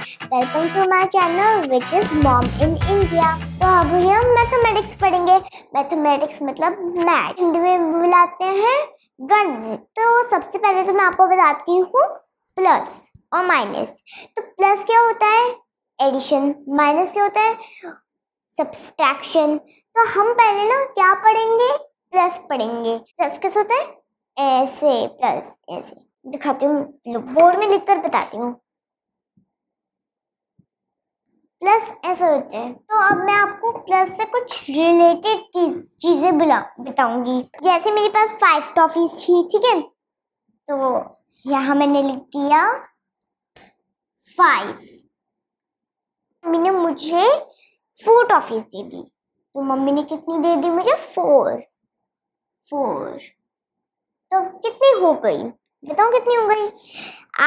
Welcome to my channel which is mom in India तो अब भैया हम मैथमेटिक्स पढ़ेंगे मैथमेटिक्स मतलब मैथ हिंदी में बुलाते हैं गण तो सबसे पहले तो मैं आपको बताती हूँ प्लस और माइनस तो प्लस क्या होता है एडिशन माइनस क्या होता है सब्सट्रैक्शन तो हम पहले ना क्या पढ़ेंगे प्लस पढ़ेंगे प्लस कैसे होता है ऐसे प्लस ऐसे दिखाती हूँ बोर्ड में लिख कर बताती हूँ प्लस ऐसे होते हैं तो अब मैं आपको प्लस से कुछ रिलेटेड चीज़ें बुला बताऊंगी जैसे मेरे पास फाइव टॉफीज थी ठीक है तो यहाँ मैंने लिख दिया फाइव मम्मी ने मुझे फोर टॉफीज दे दी तो मम्मी ने कितनी दे दी मुझे फोर फोर तो कितनी हो गई बताऊँ कितनी हो गई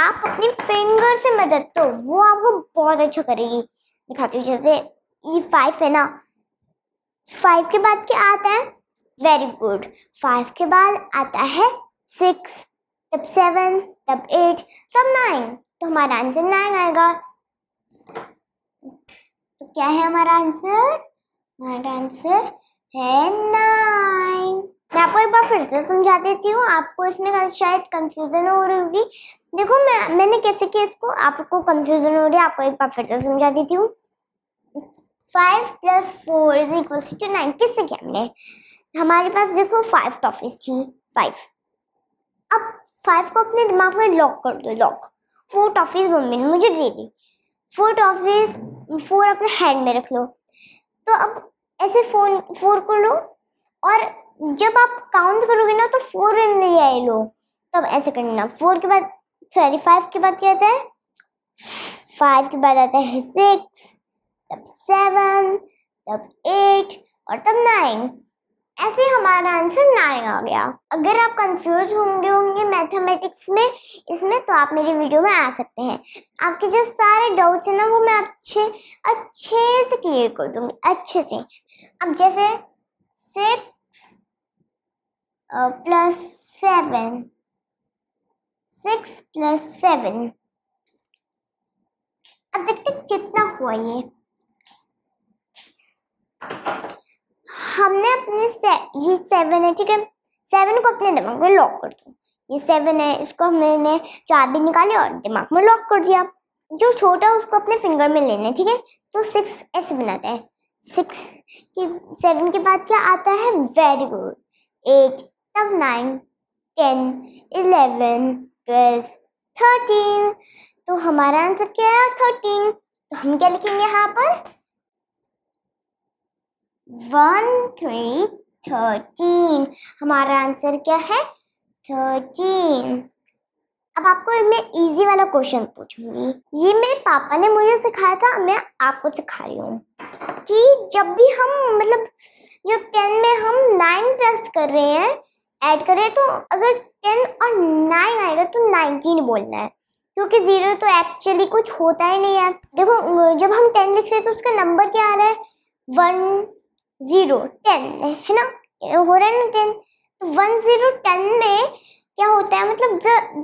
आप अपनी फिंगर से मदद तो वो आपको बहुत अच्छा करेगी दिखाती हूँ जैसे ये फाइव है ना फाइव के बाद क्या आता है वेरी गुड फाइव के बाद आता है सिक्स तब सेवन तब एट तब नाइन तो हमारा आंसर नाइन आएगा तो क्या है हमारा आंसर हमारा आंसर है नाइन मैं आपको एक बार फिर से समझा देती हूँ आपको इसमें शायद कंफ्यूजन हो रही होगी देखो मैं मैंने कैसे किया इसको आपको कंफ्यूजन हो रही है आपको एक बार फिर से समझा देती हूँ five plus four is equal to nine किससे किया हमने हमारे पास देखो फाइव टॉफिस थी फाइव अब फाइव को अपने दिमाग में लॉक कर दो लॉक फोर टॉफिस मम्मी ने मुझे दे दी फोर टॉफिस फोर अपने हैंड में रख लो तो अब ऐसे फोन फोर को लो और जब आप काउंट करोगे ना तो फोर रन ले आए लोग तब ऐसे करना फोर के बाद सॉरी फाइव के बाद क्या आता है फाइव के बाद आता है सिक्स तब सेवन तब एट और तब नाइन ऐसे हमारा आंसर नाइन आ गया अगर आप कंफ्यूज होंगे होंगे मैथमेटिक्स में इसमें तो आप मेरी वीडियो में आ सकते हैं आपके जो सारे डाउट्स हैं ना वो मैं अच्छे अच्छे से क्लियर कर दूंगी अच्छे से अब जैसे सिक्स plus 7. 6 प्लस सेवन अब देखते कितना हुआ ये हमने अपने से, ये सेवन है ठीक है सेवन को अपने दिमाग में लॉक कर दो ये सेवन है इसको हमने चाबी निकाली और दिमाग में लॉक कर दिया जो छोटा है उसको अपने फिंगर में लेना है ठीक है तो सिक्स ऐसे बनाते हैं सिक्स सेवन के बाद क्या आता है वेरी गुड एट of 9, 10, 11, 12, 13. तो हमारा आंसर क्या है थर्टीन तो हम क्या लिखेंगे यहाँ पर वन थ्री थर्टीन हमारा आंसर क्या है थर्टीन अब आपको मैं इजी वाला क्वेश्चन पूछूंगी ये मेरे पापा ने मुझे सिखाया था मैं आपको सिखा रही हूँ कि जब भी हम मतलब जो टेन में हम नाइन प्लस कर रहे हैं ऐड करें तो अगर टेन और नाइन आएगा तो नाइनटीन बोलना है क्योंकि ज़ीरो तो एक्चुअली कुछ होता ही नहीं है देखो जब हम टेन लिख रहे हैं तो उसका नंबर क्या आ रहा है वन ज़ीरो टेन है ना हो रहा है ना टेन तो वन ज़ीरो टेन में क्या होता है मतलब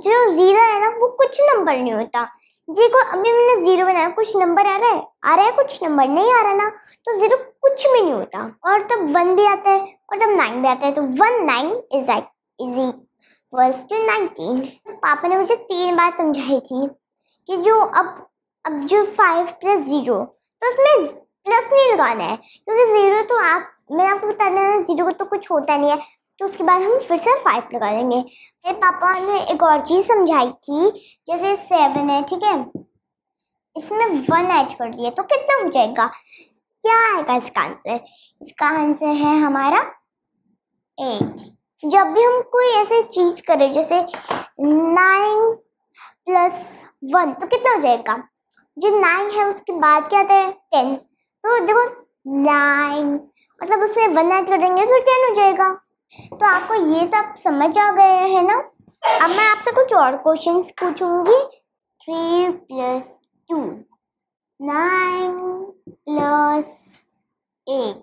जो ज़ीरो है ना वो कुछ नंबर नहीं होता देखो अभी हमने जीरो बनाया कुछ नंबर आ रहा है आ रहा है कुछ नंबर नहीं आ रहा ना तो जीरो कुछ भी नहीं होता और तब वन भी आता है और तब नाइन भी आता है तो one nine is is equals to nineteen papa ने मुझे तीन बार समझाई थी कि जो अब अब जो फाइव प्लस ज़ीरो तो उसमें प्लस नहीं लगाना है क्योंकि ज़ीरो तो आप मैंने आपको बता देना जीरो को तो कुछ होता नहीं है तो उसके बाद हम फिर से फाइव लगा देंगे फिर पापा ने एक और चीज़ समझाई थी जैसे सेवन है ठीक है इसमें वन ऐड कर दिया तो कितना हो जाएगा क्या आएगा इसका आंसर इसका आंसर है हमारा एट जब भी हम कोई ऐसे चीज़ करें जैसे नाइन प्लस वन तो कितना हो जाएगा जो नाइन है उसके बाद क्या आता है टेन तो देखो नाइन मतलब उसमें वन ऐड कर देंगे तो टेन हो जाएगा तो आपको ये सब समझ आ गया है ना अब मैं आपसे कुछ और क्वेश्चन पूछूंगी three plus two nine plus eight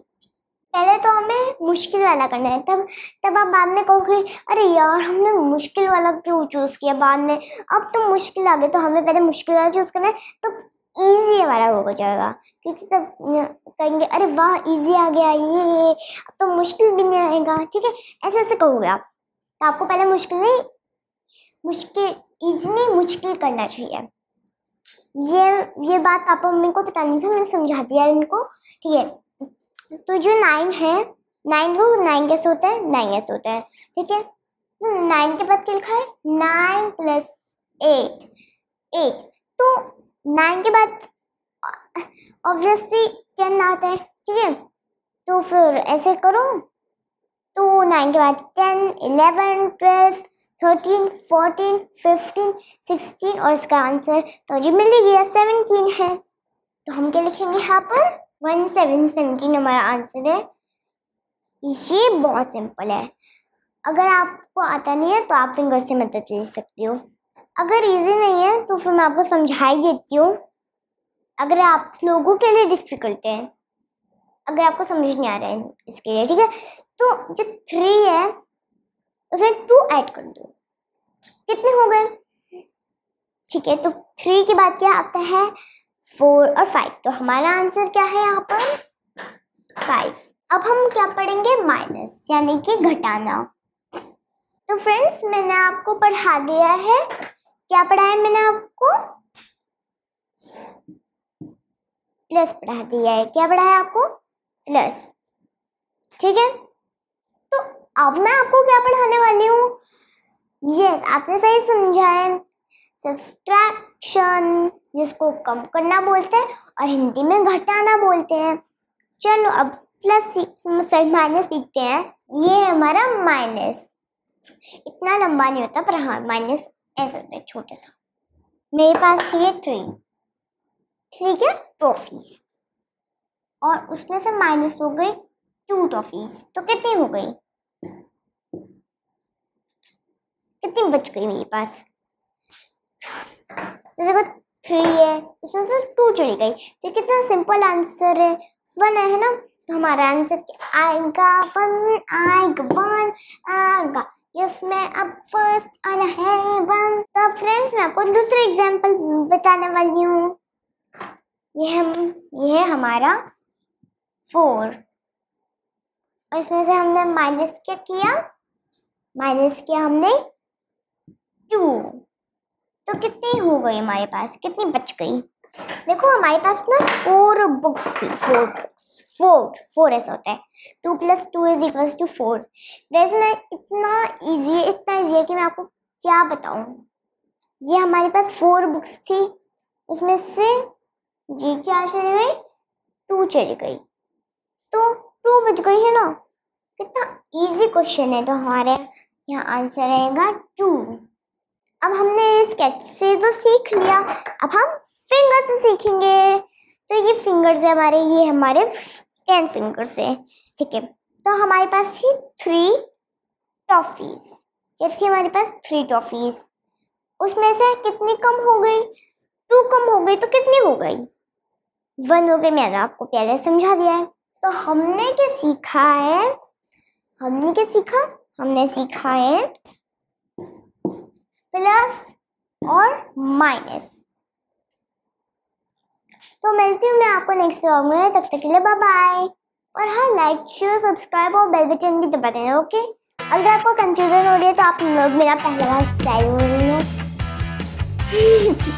पहले तो हमें मुश्किल वाला करना है तब तब आप बाद में कहोगे अरे यार हमने मुश्किल वाला क्यों चूज़ किया बाद में अब तो मुश्किल आ गया तो हमें पहले मुश्किल वाला चूज़ करना है तो ईजी हमारा हो जाएगा क्योंकि सब कहेंगे अरे वाह ईजी आ गया ये ये अब तो मुश्किल भी नहीं आएगा ठीक है ऐसे ऐसे कहोगे आप तो आपको पहले मुश्किल नहीं मुश्किल ईजी नहीं मुश्किल करना चाहिए ये ये बात पापा मम्मी को पता नहीं था मैंने समझा दिया इनको ठीक है तो जो नाइन है नाइन वो नाइन कैसे होता है नाइन कैसे होता है ठीक है तो नाइन के बाद क्या लिखा है नाइन प्लस एट एट तो नाइन के बाद ऑब्वियसली टेन आता है ठीक है तो फिर ऐसे करो तो नाइन के बाद ten eleven twelve thirteen fourteen fifteen sixteen और इसका आंसर तो जी मिल गया सेवनटीन है तो हम क्या लिखेंगे यहाँ पर वन सेवन सेवनटीन हमारा आंसर है ये बहुत सिंपल है अगर आपको आता नहीं है तो आप फिंगर से मदद ले सकते हो अगर इजी नहीं है तो फिर मैं आपको समझा ही देती हूँ अगर आप लोगों के लिए डिफ़िकल्ट है अगर आपको समझ नहीं आ रहा है इसके लिए ठीक है तो जो थ्री है उसे टू ऐड कर दो कितने हो गए ठीक है तो थ्री के बाद क्या आता है फोर और फाइव तो हमारा आंसर क्या है यहाँ पर फाइव अब हम क्या पढ़ेंगे माइनस यानी कि घटाना तो फ्रेंड्स मैंने आपको पढ़ा दिया है क्या पढ़ाया मैंने आपको प्लस पढ़ा दिया है क्या पढ़ाया आपको प्लस ठीक है तो अब मैं आपको क्या पढ़ाने वाली हूँ यस आपने सही समझा है सब्सट्रैक्शन जिसको कम करना बोलते हैं और हिंदी में घटाना बोलते हैं चलो अब प्लस सॉरी माइनस सीखते हैं ये है हमारा माइनस इतना लंबा नहीं होता पर हाँ माइनस ऐसा होता है छोटा सा मेरे पास चाहिए ये थ्री ठीक है ट्रॉफीज और उसमें से माइनस हो गई टू ट्रॉफीज तो कितनी हो गई कितनी बच गई मेरे पास तो देखो थ्री है उसमें से टू चली गई तो कितना सिंपल आंसर है वन है ना तो हमारा आंसर क्या आएगा वन आएगा वन आएगा यस मैं अब फर्स्ट आना है वन तो फ्रेंड्स मैं आपको दूसरा एग्जांपल बताने वाली हूँ यह हम यह हमारा फोर और इसमें से हमने माइनस क्या किया माइनस किया हमने टू तो कितनी हो गई हमारे पास कितनी बच गई देखो हमारे पास ना फोर बुक्स थी फोर बुक्स फोर फोर ऐसा होता है two plus two is equals to four वैसे मैं इतना इजी इतना इजी है कि मैं आपको क्या बताऊँ ये हमारे पास फोर बुक्स थी उसमें से जी क्या चली गई टू चली गई तो टू बच गई है ना कितना इजी क्वेश्चन है तो हमारे यहाँ आंसर रहेगा टू अब हमने स्केच से तो सीख लिया अब हम फिंगर से सीखेंगे तो ये फिंगर्स है हमारे ये हमारे टेन फिंगर्स है ठीक है तो हमारे पास थी थ्री टॉफ़ीज़ ये थी हमारे पास थ्री टॉफ़ीज़ उसमें से कितनी कम हो गई टू कम हो गई तो कितनी हो गई वन हो गई मैंने आपको पहले समझा दिया है तो हमने क्या सीखा है हमने क्या सीखा हमने सीखा है प्लस और माइनस तो मिलती हूँ मैं आपको नेक्स्ट व्लॉग में तब तक के लिए बाय बाय और हाँ लाइक शेयर सब्सक्राइब और बेल बटन भी दबा देना ओके अगर आपको कंफ्यूजन हो रही है तो आप लोग मेरा पहला बार स्टाइल हो रही है